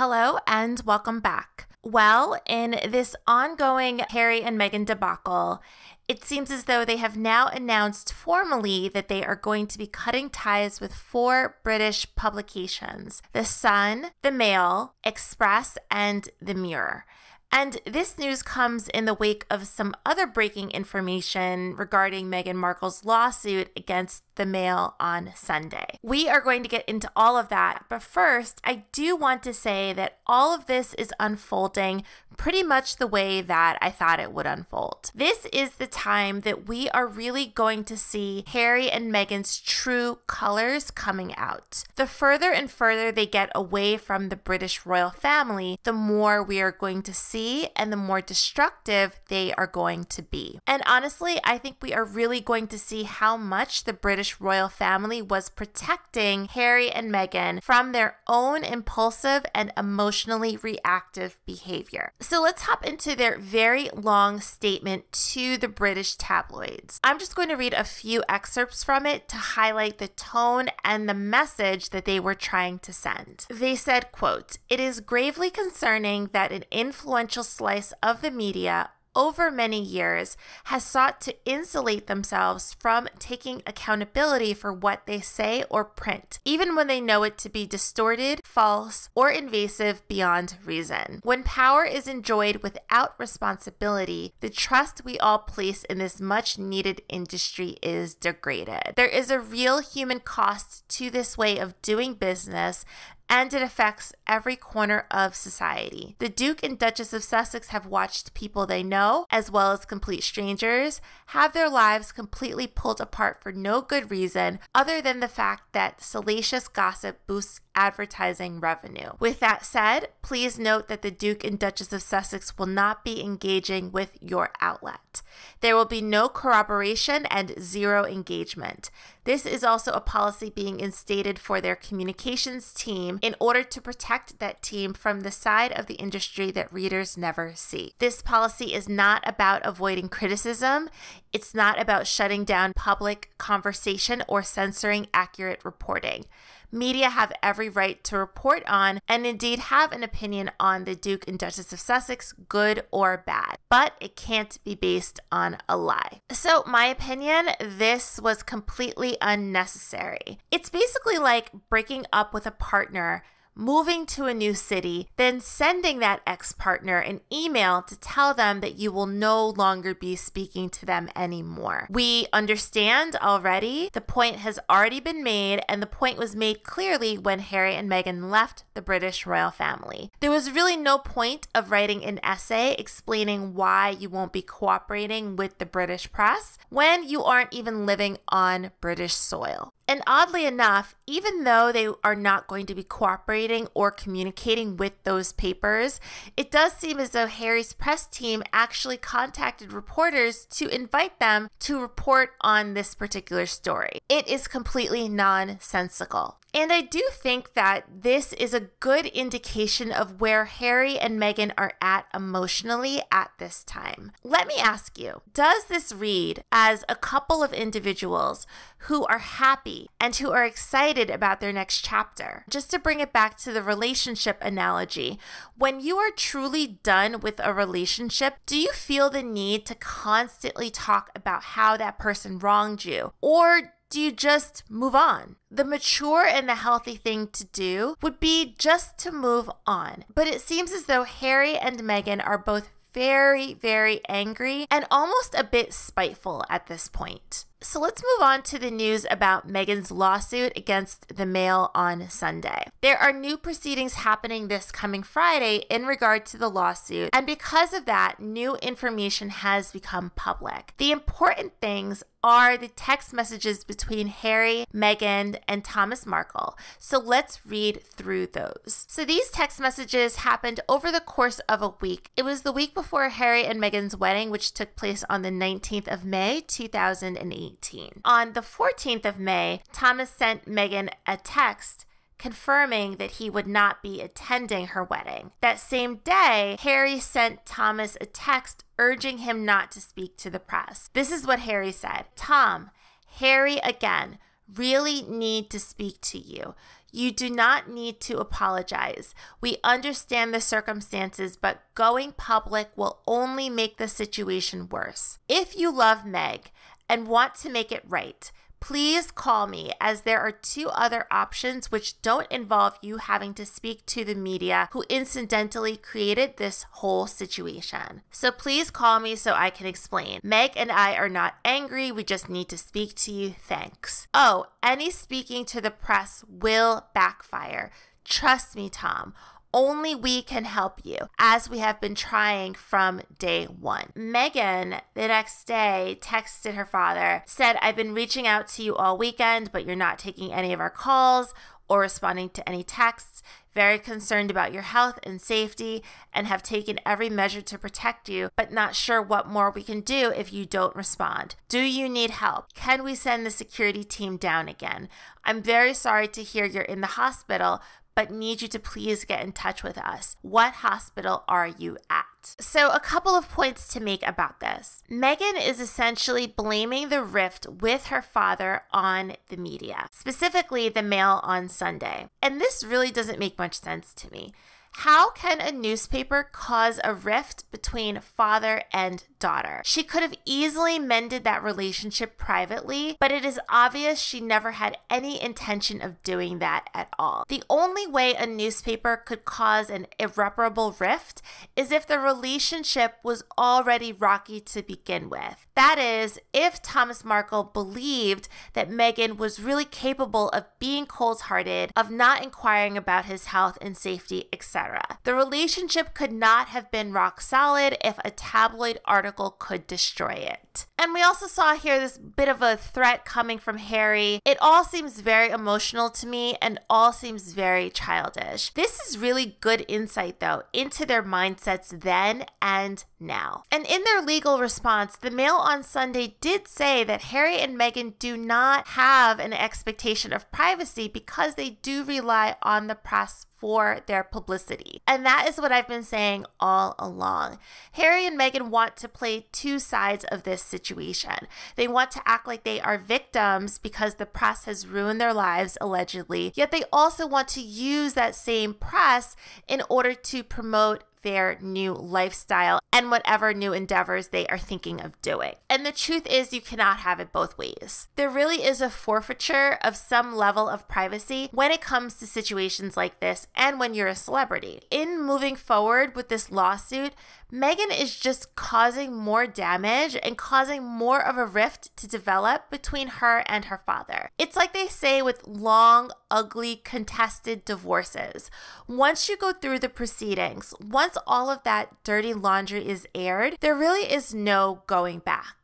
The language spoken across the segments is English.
Hello and welcome back. Well, in this ongoing Harry and Meghan debacle, it seems as though they have now announced formally that they are going to be cutting ties with four British publications The Sun, The Mail, Express, and The Mirror. And this news comes in the wake of some other breaking information regarding Meghan Markle's lawsuit against the Mail on Sunday. We are going to get into all of that, but first, I do want to say that all of this is unfolding pretty much the way that I thought it would unfold. This is the time that we are really going to see Harry and Meghan's true colors coming out. The further and further they get away from the British royal family, the more we are going to see see and the more destructive they are going to be. And honestly, I think we are really going to see how much the British royal family was protecting Harry and Meghan from their own impulsive and emotionally reactive behavior. So let's hop into their very long statement to the British tabloids. I'm just going to read a few excerpts from it to highlight the tone and the message that they were trying to send. They said, quote, "It is gravely concerning that an influential influential slice of the media over many years has sought to insulate themselves from taking accountability for what they say or print, even when they know it to be distorted, false, or invasive beyond reason. When power is enjoyed without responsibility, the trust we all place in this much needed industry is degraded. There is a real human cost to this way of doing business and it affects every corner of society. The Duke and Duchess of Sussex have watched people they know, as well as complete strangers, have their lives completely pulled apart for no good reason other than the fact that salacious gossip boosts advertising revenue. With that said, please note that the Duke and Duchess of Sussex will not be engaging with your outlet. There will be no corroboration and zero engagement. This is also a policy being instated for their communications team in order to protect that team from the side of the industry that readers never see. This policy is not about avoiding criticism, it's not about shutting down public conversation or censoring accurate reporting media have every right to report on and indeed have an opinion on the Duke and Duchess of Sussex, good or bad, but it can't be based on a lie. So, my opinion, this was completely unnecessary. It's basically like breaking up with a partner moving to a new city, then sending that ex partner an email to tell them that you will no longer be speaking to them anymore. We understand already, the point has already been made, and the point was made clearly when Harry and Meghan left the British royal family. There was really no point of writing an essay explaining why you won't be cooperating with the British press when you aren't even living on British soil. And oddly enough, even though they are not going to be cooperating or communicating with those papers, it does seem as though Harry's press team actually contacted reporters to invite them to report on this particular story. It is completely nonsensical. And I do think that this is a good indication of where Harry and Meghan are at emotionally at this time. Let me ask you does this read as a couple of individuals who are happy and who are excited about their next chapter? Just to bring it back to the relationship analogy, when you are truly done with a relationship, do you feel the need to constantly talk about how that person wronged you? Or do you just move on? The mature and the healthy thing to do would be just to move on. But it seems as though Harry and Meghan are both very, very angry and almost a bit spiteful at this point. So let's move on to the news about Megan's lawsuit against the Mail on Sunday. There are new proceedings happening this coming Friday in regard to the lawsuit, and because of that, new information has become public. The important things are the text messages between Harry, Meghan, and Thomas Markle. So let's read through those. So these text messages happened over the course of a week. It was the week before Harry and Meghan's wedding, which took place on the 19th of May, 2008. 2018. On the 14th of May, Thomas sent Megan a text confirming that he would not be attending her wedding. That same day, Harry sent Thomas a text urging him not to speak to the press. This is what Harry said Tom, Harry again, really need to speak to you. You do not need to apologize. We understand the circumstances, but going public will only make the situation worse. If you love Meg and want to make it right, please call me as there are two other options which don't involve you having to speak to the media who incidentally created this whole situation. So please call me so I can explain. Meg and I are not angry, we just need to speak to you. Thanks. Oh, any speaking to the press will backfire. Trust me, Tom only we can help you, as we have been trying from day one. Megan, the next day, texted her father, said, I've been reaching out to you all weekend, but you're not taking any of our calls or responding to any texts. Very concerned about your health and safety, and have taken every measure to protect you, but not sure what more we can do if you don't respond. Do you need help? Can we send the security team down again? I'm very sorry to hear you're in the hospital, but need you to please get in touch with us. What hospital are you at? So, a couple of points to make about this. Megan is essentially blaming the rift with her father on the media, specifically the Mail on Sunday. And this really doesn't make much sense to me. How can a newspaper cause a rift between father and daughter? She could have easily mended that relationship privately, but it is obvious she never had any intention of doing that at all. The only way a newspaper could cause an irreparable rift is if the relationship was already rocky to begin with. That is, if Thomas Markle believed that Meghan was really capable of being cold hearted, of not inquiring about his health and safety, etc. The relationship could not have been rock solid if a tabloid article could destroy it. And we also saw here this bit of a threat coming from Harry. It all seems very emotional to me and all seems very childish. This is really good insight, though, into their mindsets then and now. And in their legal response, the Mail on Sunday did say that Harry and Meghan do not have an expectation of privacy because they do rely on the press for their publicity. And that is what I've been saying all along. Harry and Meghan want to play two sides of this situation. They want to act like they are victims because the press has ruined their lives, allegedly, yet they also want to use that same press in order to promote their new lifestyle and whatever new endeavors they are thinking of doing. And the truth is, you cannot have it both ways. There really is a forfeiture of some level of privacy when it comes to situations like this and when you're a celebrity. In moving forward with this lawsuit, Megan is just causing more damage and causing more of a rift to develop between her and her father. It's like they say with long, ugly, contested divorces. Once you go through the proceedings, once all of that dirty laundry is aired, there really is no going back.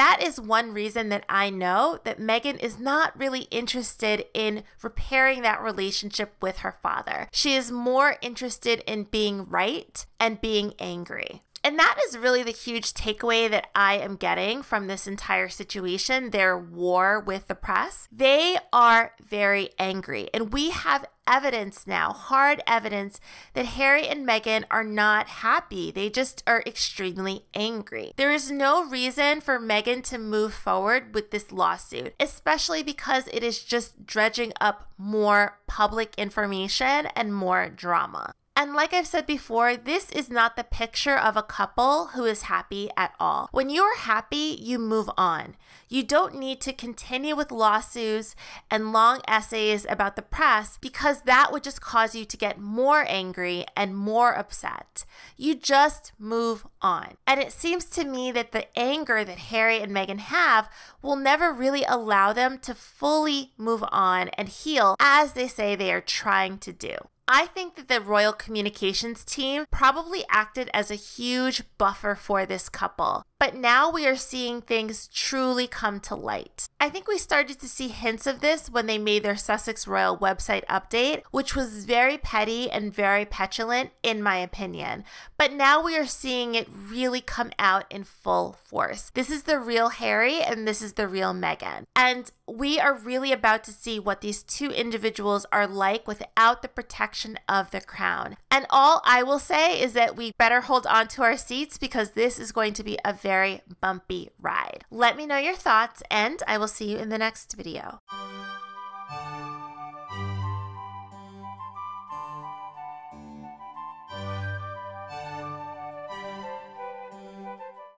That is one reason that I know that Megan is not really interested in repairing that relationship with her father. She is more interested in being right and being angry. And that is really the huge takeaway that I am getting from this entire situation their war with the press. They are very angry. And we have evidence now, hard evidence, that Harry and Meghan are not happy. They just are extremely angry. There is no reason for Meghan to move forward with this lawsuit, especially because it is just dredging up more public information and more drama. And like I've said before, this is not the picture of a couple who is happy at all. When you're happy, you move on. You don't need to continue with lawsuits and long essays about the press because that would just cause you to get more angry and more upset. You just move on. And it seems to me that the anger that Harry and Meghan have will never really allow them to fully move on and heal as they say they are trying to do. I think that the royal communications team probably acted as a huge buffer for this couple but now we are seeing things truly come to light. I think we started to see hints of this when they made their Sussex Royal website update, which was very petty and very petulant, in my opinion. But now we are seeing it really come out in full force. This is the real Harry and this is the real Meghan. And we are really about to see what these two individuals are like without the protection of the crown. And all I will say is that we better hold on to our seats because this is going to be a very very bumpy ride. Let me know your thoughts, and I will see you in the next video.